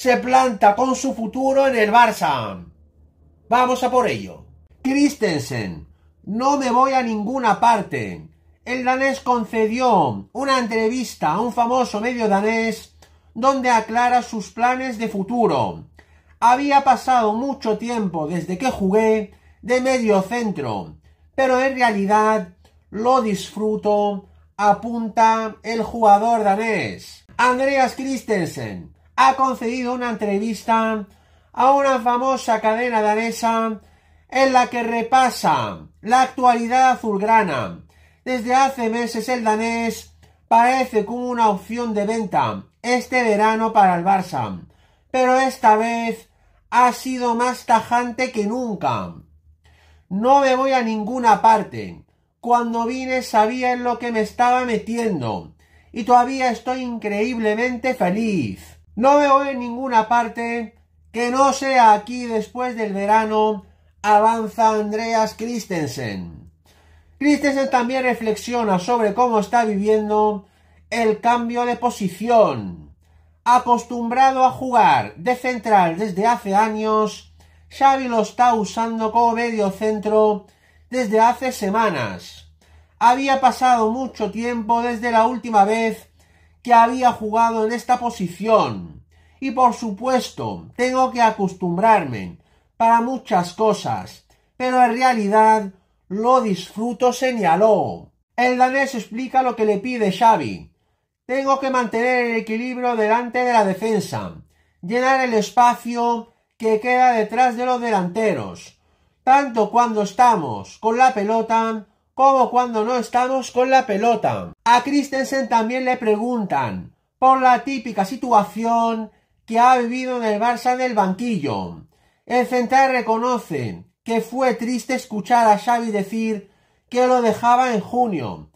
se planta con su futuro en el Barça. Vamos a por ello. Christensen, no me voy a ninguna parte. El danés concedió una entrevista a un famoso medio danés donde aclara sus planes de futuro. Había pasado mucho tiempo desde que jugué de medio centro, pero en realidad lo disfruto, apunta el jugador danés. Andreas Christensen ha concedido una entrevista a una famosa cadena danesa en la que repasa la actualidad azulgrana. Desde hace meses el danés parece como una opción de venta este verano para el Barça, pero esta vez ha sido más tajante que nunca. No me voy a ninguna parte. Cuando vine sabía en lo que me estaba metiendo y todavía estoy increíblemente feliz. No veo en ninguna parte que no sea aquí después del verano, avanza Andreas Christensen. Christensen también reflexiona sobre cómo está viviendo el cambio de posición. Acostumbrado a jugar de central desde hace años, Xavi lo está usando como medio centro desde hace semanas. Había pasado mucho tiempo desde la última vez que había jugado en esta posición. Y por supuesto, tengo que acostumbrarme para muchas cosas, pero en realidad lo disfruto, señaló. El danés explica lo que le pide Xavi. Tengo que mantener el equilibrio delante de la defensa, llenar el espacio que queda detrás de los delanteros, tanto cuando estamos con la pelota como cuando no estamos con la pelota. A Christensen también le preguntan por la típica situación que ha vivido en el Barça en el banquillo. El central reconoce que fue triste escuchar a Xavi decir que lo dejaba en junio.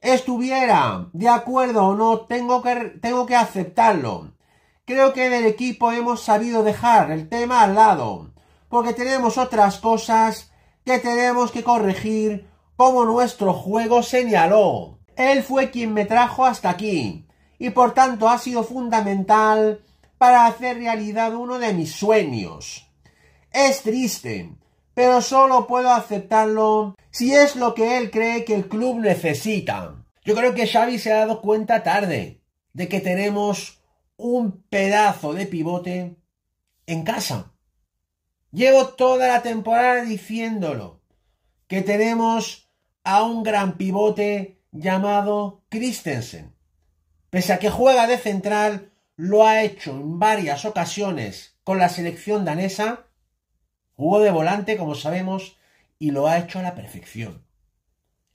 Estuviera de acuerdo o no, tengo que, tengo que aceptarlo. Creo que en el equipo hemos sabido dejar el tema al lado, porque tenemos otras cosas que tenemos que corregir como nuestro juego señaló. Él fue quien me trajo hasta aquí y por tanto ha sido fundamental para hacer realidad uno de mis sueños. Es triste, pero solo puedo aceptarlo si es lo que él cree que el club necesita. Yo creo que Xavi se ha dado cuenta tarde de que tenemos un pedazo de pivote en casa. Llevo toda la temporada diciéndolo, que tenemos a un gran pivote llamado Christensen. Pese a que juega de central, lo ha hecho en varias ocasiones con la selección danesa, jugó de volante, como sabemos, y lo ha hecho a la perfección.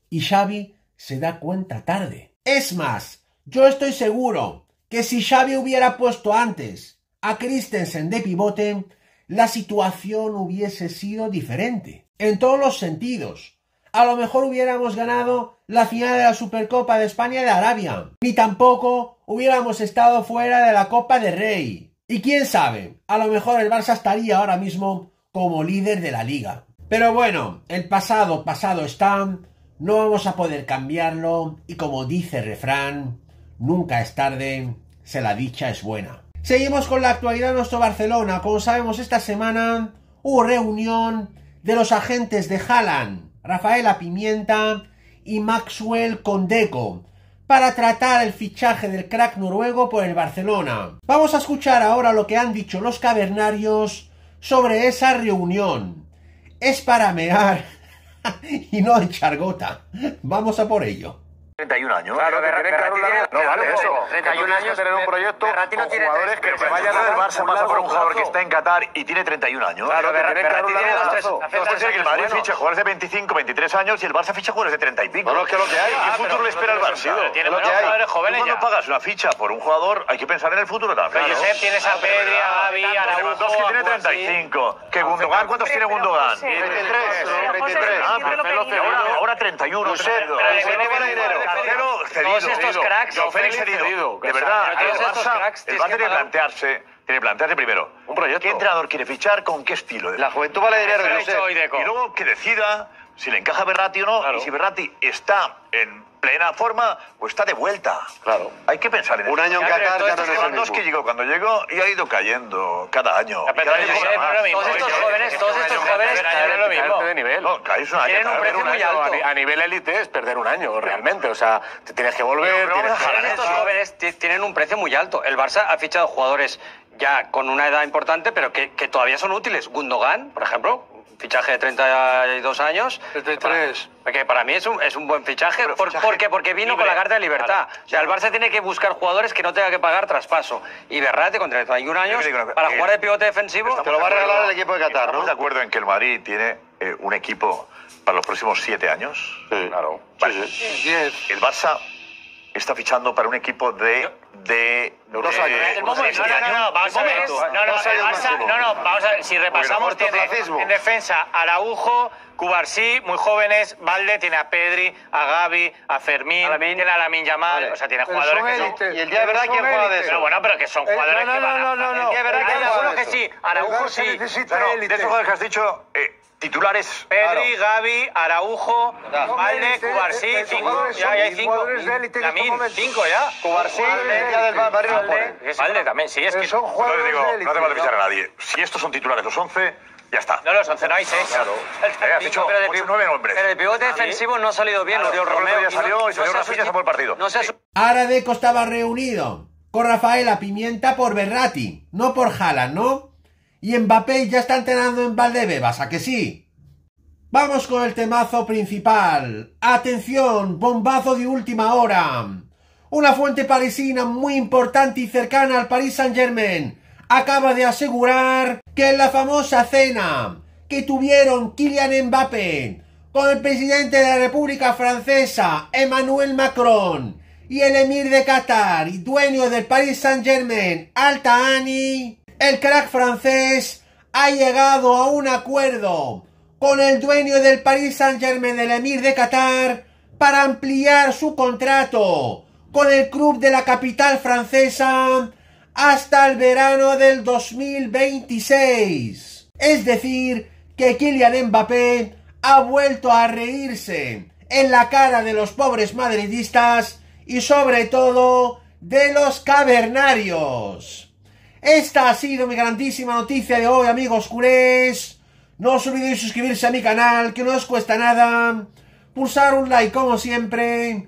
Y Xavi se da cuenta tarde. Es más, yo estoy seguro que si Xavi hubiera puesto antes a Christensen de pivote, la situación hubiese sido diferente. En todos los sentidos, a lo mejor hubiéramos ganado la final de la Supercopa de España de Arabia, ni tampoco hubiéramos estado fuera de la Copa de Rey. Y quién sabe, a lo mejor el Barça estaría ahora mismo como líder de la liga. Pero bueno, el pasado, pasado está, no vamos a poder cambiarlo y como dice el refrán, nunca es tarde, se la dicha es buena. Seguimos con la actualidad de nuestro Barcelona. Como sabemos, esta semana hubo reunión de los agentes de Haaland Rafaela Pimienta y Maxwell Condeco para tratar el fichaje del crack noruego por el Barcelona. Vamos a escuchar ahora lo que han dicho los cavernarios sobre esa reunión. Es para mear y no echar gota. Vamos a por ello. 31 años. Claro, que tiene que No, vale, eso. 31 años. tener un proyecto con jugadores que se vayan del Barça más por un jugador que está en Qatar y tiene 31 años. Claro, que tiene que dar No que el Madrid fiche jugadores de 25, 23 años y el Barça fiche jugadores de 30 y pico. No, es que lo que hay. ¿Qué futuro le espera al Barça? Tiene lo que hay. Cuando pagas una ficha por un jugador, hay que pensar en el futuro también. Josep, tienes a Pedri, a Gavi, a Araujo... que tiene 35. Que Gundogan, ¿cuántos tiene Gundogan? 23. 23. Ah, pero ahora 31. Josep, dinero cedido. Todos estos cracks. De verdad, el Barça, tiene que plantearse, tiene que plantearse primero. Un proyecto. ¿Qué entrenador quiere fichar? ¿Con qué estilo? La juventud vale dinero. Y luego que decida si le encaja Berratti o no, y si Berratti está en plena forma, o pues está de vuelta. Claro. Hay que pensar en eso. Un año en Qatar ya, no es que llegó cuando llegó y ha ido cayendo cada año. todos estos jóvenes, De nivel. un precio muy alto. A nivel élite es perder un año, realmente. O sea, te tienes que volver. Tienes que estos jóvenes tienen un precio muy alto. El Barça ha fichado jugadores ya con una edad importante, pero que todavía son útiles. Gundogan, por ejemplo, fichaje de 32 años. 33. Para, que para mí es un, es un buen fichaje, por, porque, porque vino con la carta de libertad. o sea, el Barça tiene que buscar jugadores que no tenga que pagar traspaso. Y Berrate, con 31 años, para eh, jugar de pivote defensivo... Te lo va a regalar el equipo de Qatar, ¿no? de acuerdo en que el Madrid tiene eh, un equipo para los próximos siete años. Sí. Claro. El Barça está fichando para un equipo de, de Dos años. Eh, este no, no, vamos a ver. No, no, no, vamos a ver. Si repasamos, tiene en defensa Araujo, Cubarsí, muy jóvenes, Valde, tiene a Pedri, a Gavi, a Fermín, tiene a Lamin Yamal, o sea, tiene jugadores que son... y el día de verdad, ¿quién juega de eso? Pero bueno, pero que son eh, jugadores no, no, que van a... No, no, no, El día de verdad, hay algunos que sí, Araujo sí. de esos jugadores que has dicho... Eh, titulares. Pedri, claro. Gavi, Araujo, Valde, Cubarsí, cinco. Ya, hay cinco. Lamin, cinco ya. Cubarsí, el del barrio Valde, también, sí, es que... Son jugadores digo, no te falta a nadie. Si estos son titulares los 11, ya está. No, los 11 no hay 6. Claro. El, el, eh, pero, de, pivote, pero el pivote ah, defensivo no ha salido bien, Oriol Romeo. Romero. Ya salió y salió no Rafinha por el partido. No sí. Aradeco estaba reunido con Rafaela Pimienta por Berrati, no por Jala, ¿no? Y Mbappé ya está entrenando en Valdebe, Valdebebas, ¿a que sí? Vamos con el temazo principal. Atención, bombazo de última hora una fuente parisina muy importante y cercana al Paris Saint-Germain, acaba de asegurar que en la famosa cena que tuvieron Kylian Mbappé con el presidente de la República Francesa, Emmanuel Macron, y el emir de Qatar y dueño del Paris Saint-Germain, Alta Ani, el crack francés ha llegado a un acuerdo con el dueño del Paris Saint-Germain, el emir de Qatar, para ampliar su contrato con el club de la capital francesa hasta el verano del 2026. Es decir, que Kylian Mbappé ha vuelto a reírse en la cara de los pobres madridistas y sobre todo de los cavernarios. Esta ha sido mi grandísima noticia de hoy, amigos culés. No os olvidéis suscribirse a mi canal, que no os cuesta nada. Pulsar un like como siempre